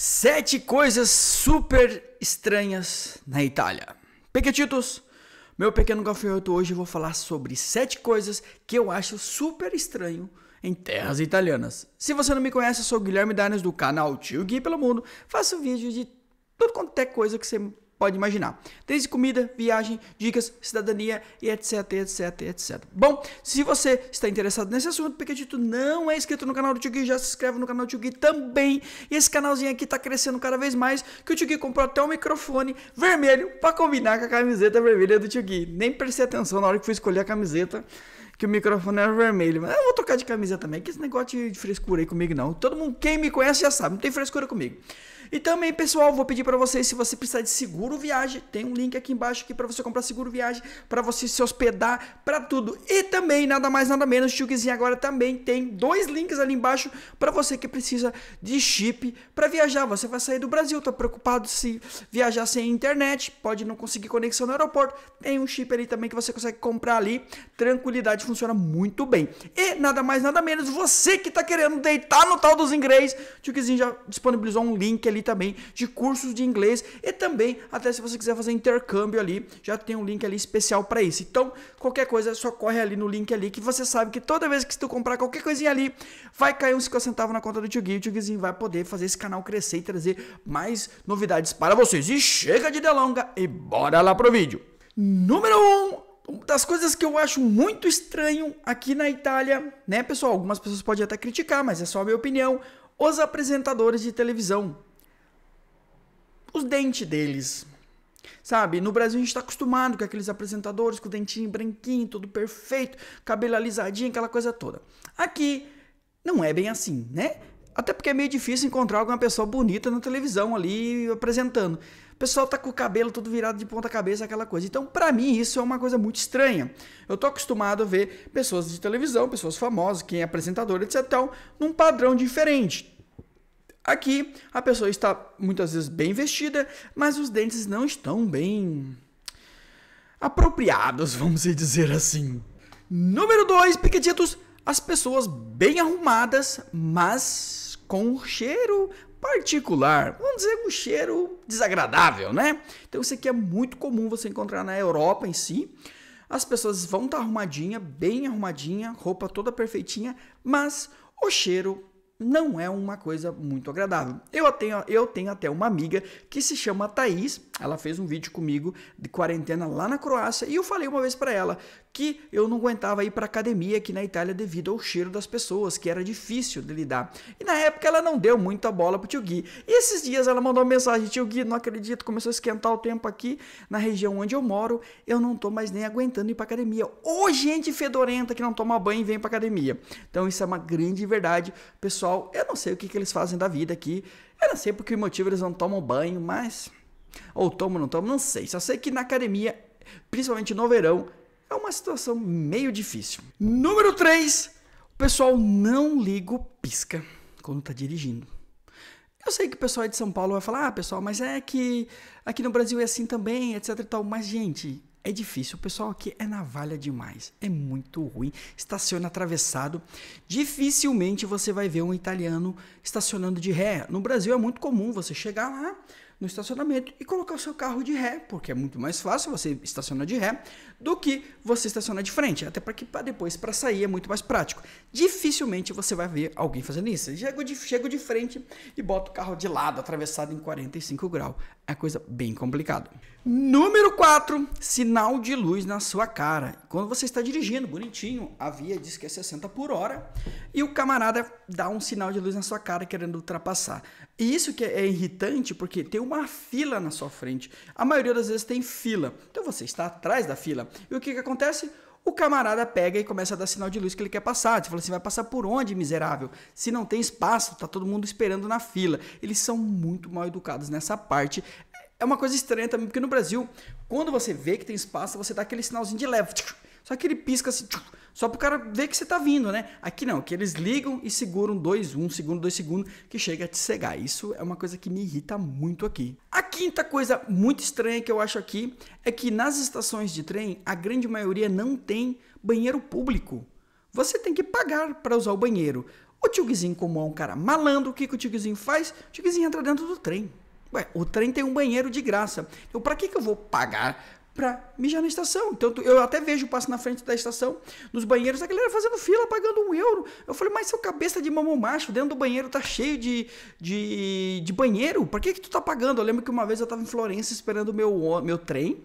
Sete coisas super estranhas na Itália. Pequetitos, meu pequeno gafanhoto, hoje eu vou falar sobre sete coisas que eu acho super estranho em terras italianas. Se você não me conhece, eu sou o Guilherme Darnes do canal Tio Gui pelo Mundo. Faço vídeo de tudo quanto é coisa que você pode imaginar. Desde comida, viagem, dicas, cidadania e etc, etc, etc. Bom, se você está interessado nesse assunto, porque Tito não é inscrito no canal do Tio Gui, já se inscreve no canal do Tio Gui também. E esse canalzinho aqui está crescendo cada vez mais, que o Tio Gui comprou até um microfone vermelho para combinar com a camiseta vermelha do Tio Gui. Nem prestei atenção na hora que fui escolher a camiseta que o microfone era é vermelho. Mas eu vou trocar de camisa também, que esse negócio de frescura aí comigo não. Todo mundo, quem me conhece já sabe, não tem frescura comigo. E também, pessoal, vou pedir para vocês, se você precisar de seguro viagem, tem um link aqui embaixo aqui para você comprar seguro viagem, para você se hospedar, para tudo. E também, nada mais, nada menos, Tchugzinho agora também tem dois links ali embaixo para você que precisa de chip para viajar. Você vai sair do Brasil, tá preocupado se viajar sem internet, pode não conseguir conexão no aeroporto. Tem um chip ali também que você consegue comprar ali, tranquilidade funciona muito bem. E nada mais, nada menos, você que está querendo deitar no tal dos inglês, Tio Kizinho já disponibilizou um link ali também de cursos de inglês e também, até se você quiser fazer intercâmbio ali, já tem um link ali especial para isso. Então, qualquer coisa, só corre ali no link ali que você sabe que toda vez que tu comprar qualquer coisinha ali, vai cair uns 50 centavos na conta do Tio Gui. O Tio Guizinho vai poder fazer esse canal crescer e trazer mais novidades para vocês. E chega de delonga e bora lá pro vídeo. Número 1! Um, das coisas que eu acho muito estranho aqui na Itália, né, pessoal? Algumas pessoas podem até criticar, mas é só a minha opinião. Os apresentadores de televisão. Os dentes deles. Sabe, no Brasil a gente está acostumado com aqueles apresentadores com o dentinho branquinho, tudo perfeito, cabelo alisadinho, aquela coisa toda. Aqui não é bem assim, né? Até porque é meio difícil encontrar alguma pessoa bonita na televisão ali apresentando pessoal tá com o cabelo todo virado de ponta cabeça, aquela coisa. Então, para mim, isso é uma coisa muito estranha. Eu tô acostumado a ver pessoas de televisão, pessoas famosas, quem é apresentador, etc. Tal, então, num padrão diferente. Aqui, a pessoa está muitas vezes bem vestida, mas os dentes não estão bem apropriados, vamos dizer assim. Número 2, Piquetitos, as pessoas bem arrumadas, mas com cheiro particular, vamos dizer um cheiro desagradável, né? Então isso aqui é muito comum você encontrar na Europa em si. As pessoas vão estar tá arrumadinha, bem arrumadinha, roupa toda perfeitinha, mas o cheiro não é uma coisa muito agradável. Eu tenho, eu tenho até uma amiga que se chama Thaís, ela fez um vídeo comigo de quarentena lá na Croácia e eu falei uma vez para ela que eu não aguentava ir para academia aqui na Itália devido ao cheiro das pessoas, que era difícil de lidar. E na época ela não deu muita bola pro tio Gui. E esses dias ela mandou uma mensagem: "Tio Gui, não acredito, começou a esquentar o tempo aqui na região onde eu moro, eu não tô mais nem aguentando ir para academia. Ô, gente fedorenta que não toma banho e vem para academia". Então isso é uma grande verdade, pessoal. Eu não sei o que que eles fazem da vida aqui. Eu não sei por que motivo eles não tomam banho, mas ou tomam, não tomam, não sei. Só sei que na academia principalmente no verão, é uma situação meio difícil. Número 3, o pessoal não liga o pisca quando tá dirigindo. Eu sei que o pessoal aí de São Paulo vai falar, ah, pessoal, mas é que aqui no Brasil é assim também, etc e tal. Mas, gente, é difícil. O pessoal aqui é navalha demais. É muito ruim. Estaciona atravessado. Dificilmente você vai ver um italiano estacionando de ré. No Brasil é muito comum você chegar lá, no estacionamento e colocar o seu carro de ré, porque é muito mais fácil você estacionar de ré do que você estacionar de frente, até para que para depois para sair é muito mais prático. Dificilmente você vai ver alguém fazendo isso. Chego de, chego de frente e boto o carro de lado, atravessado em 45 graus é coisa bem complicada. Número 4, sinal de luz na sua cara. Quando você está dirigindo, bonitinho, a via diz que é 60 por hora e o camarada dá um sinal de luz na sua cara querendo ultrapassar. E isso que é irritante porque tem uma fila na sua frente. A maioria das vezes tem fila. Então você está atrás da fila. E o que, que acontece? O camarada pega e começa a dar sinal de luz que ele quer passar. Você fala assim: vai passar por onde, miserável? Se não tem espaço, tá todo mundo esperando na fila. Eles são muito mal educados nessa parte. É uma coisa estranha também, porque no Brasil, quando você vê que tem espaço, você dá aquele sinalzinho de leve. Só que ele pisca assim, só pro cara ver que você tá vindo, né? Aqui não, que eles ligam e seguram dois, um segundo, dois segundos, que chega a te cegar. Isso é uma coisa que me irrita muito aqui. A quinta coisa muito estranha que eu acho aqui é que nas estações de trem, a grande maioria não tem banheiro público. Você tem que pagar para usar o banheiro. O tio como é um cara malandro, o que, que o tio faz? O tio entra dentro do trem. Ué, o trem tem um banheiro de graça. Então, para que, que eu vou pagar para mijar na estação. Então eu até vejo, passo na frente da estação, nos banheiros, a galera fazendo fila, pagando um euro. Eu falei, mas seu cabeça de mamão macho, dentro do banheiro tá cheio de, de, de banheiro, por que que tu tá pagando? Eu lembro que uma vez eu tava em Florença esperando o meu, meu trem,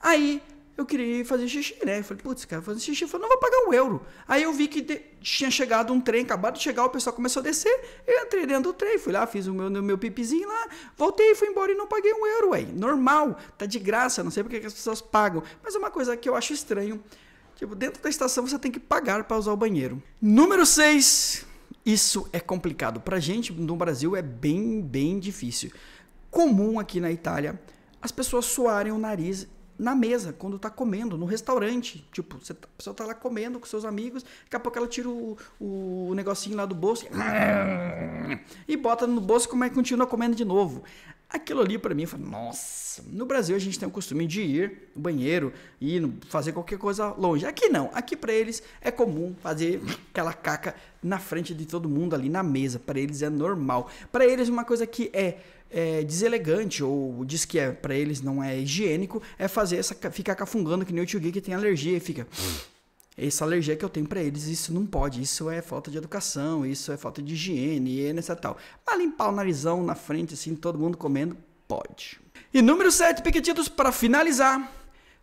aí eu queria ir fazer xixi, né? Eu falei, putz, cara, fazer xixi, eu falei, não vou pagar um euro. Aí eu vi que tinha chegado um trem, acabado de chegar, o pessoal começou a descer, eu entrei dentro do trem, fui lá, fiz o meu, meu pipizinho lá, voltei, fui embora e não paguei um euro, ué. Normal, tá de graça, não sei porque que as pessoas pagam. Mas é uma coisa que eu acho estranho, tipo, dentro da estação você tem que pagar para usar o banheiro. Número 6, isso é complicado. Pra gente, no Brasil, é bem, bem difícil. Comum aqui na Itália, as pessoas suarem o nariz na mesa, quando tá comendo, no restaurante. Tipo, você tá, a pessoa tá lá comendo com seus amigos, daqui a pouco ela tira o, o negocinho lá do bolso e bota no bolso como é que continua comendo de novo. Aquilo ali para mim, foi, nossa, no Brasil a gente tem o costume de ir no banheiro e fazer qualquer coisa longe. Aqui não, aqui para eles é comum fazer aquela caca na frente de todo mundo ali na mesa. Para eles é normal. Para eles uma coisa que é, é deselegante ou diz que é para eles não é higiênico é fazer essa ficar cafungando que nem o tio Gui que tem alergia e fica essa alergia que eu tenho para eles, isso não pode, isso é falta de educação, isso é falta de higiene, e nessa tal. Mas limpar o narizão na frente, assim, todo mundo comendo, pode. E número 7, Piquetitos, para finalizar.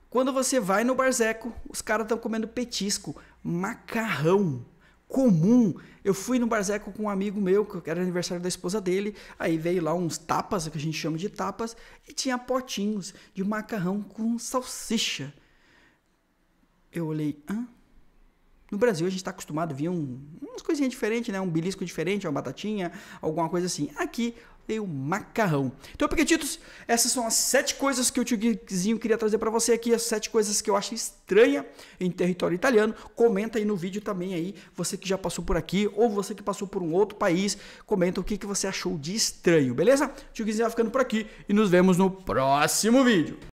Quando você vai no Barzeco, os caras estão comendo petisco, macarrão comum. Eu fui no Barzeco com um amigo meu, que era aniversário da esposa dele, aí veio lá uns tapas, que a gente chama de tapas, e tinha potinhos de macarrão com salsicha. Eu olhei, hã? No Brasil a gente está acostumado a ver um, umas coisinhas diferentes, né? Um belisco diferente, uma batatinha, alguma coisa assim. Aqui veio macarrão. Então, Piquetitos, essas são as sete coisas que o tio Guizinho queria trazer para você aqui, as sete coisas que eu acho estranha em território italiano. Comenta aí no vídeo também aí, você que já passou por aqui ou você que passou por um outro país, comenta o que, que você achou de estranho, beleza? O tio Guizinho vai ficando por aqui e nos vemos no próximo vídeo.